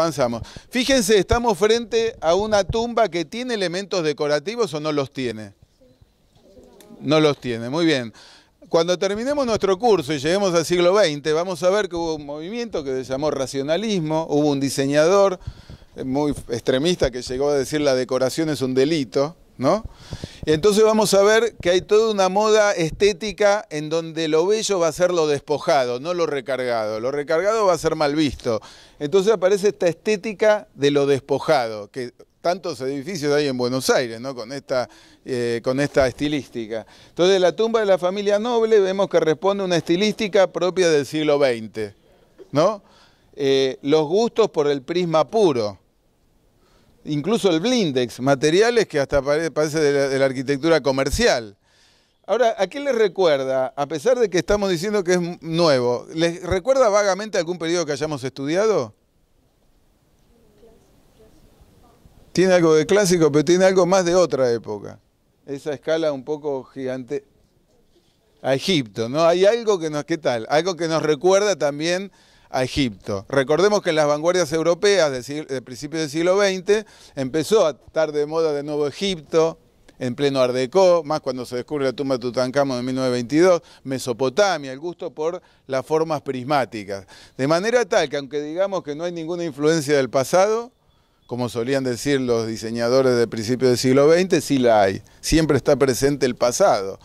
Avanzamos. Fíjense, estamos frente a una tumba que tiene elementos decorativos o no los tiene. No los tiene, muy bien. Cuando terminemos nuestro curso y lleguemos al siglo XX, vamos a ver que hubo un movimiento que se llamó racionalismo, hubo un diseñador muy extremista que llegó a decir la decoración es un delito, ¿no? Entonces vamos a ver que hay toda una moda estética en donde lo bello va a ser lo despojado, no lo recargado. Lo recargado va a ser mal visto. Entonces aparece esta estética de lo despojado, que tantos edificios hay en Buenos Aires, ¿no? Con esta, eh, con esta estilística. Entonces la tumba de la familia noble vemos que responde a una estilística propia del siglo XX, ¿no? Eh, los gustos por el prisma puro incluso el blindex, materiales que hasta parece de la, arquitectura comercial. Ahora, ¿a qué les recuerda? A pesar de que estamos diciendo que es nuevo, ¿les recuerda vagamente algún periodo que hayamos estudiado? Tiene algo de clásico, pero tiene algo más de otra época. Esa escala un poco gigante a Egipto, ¿no? Hay algo que nos, ¿qué tal? Algo que nos recuerda también a Egipto. Recordemos que en las vanguardias europeas del, del principio del siglo XX empezó a estar de moda de nuevo Egipto, en pleno Ardeco, más cuando se descubre la tumba de Tutankamón en 1922, Mesopotamia, el gusto por las formas prismáticas. De manera tal que aunque digamos que no hay ninguna influencia del pasado, como solían decir los diseñadores del principio del siglo XX, sí la hay. Siempre está presente el pasado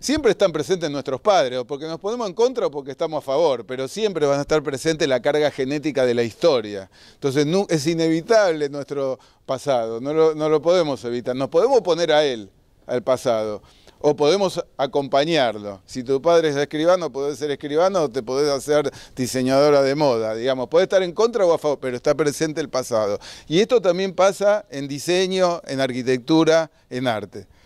siempre están presentes nuestros padres, o porque nos ponemos en contra o porque estamos a favor, pero siempre van a estar presente la carga genética de la historia. Entonces es inevitable nuestro pasado, no lo, podemos evitar, nos podemos poner a él, al pasado. O podemos acompañarlo. Si tu padre es escribano, podés ser escribano o te podés hacer diseñadora de moda, digamos. Puedes estar en contra o a favor, pero está presente el pasado. Y esto también pasa en diseño, en arquitectura, en arte.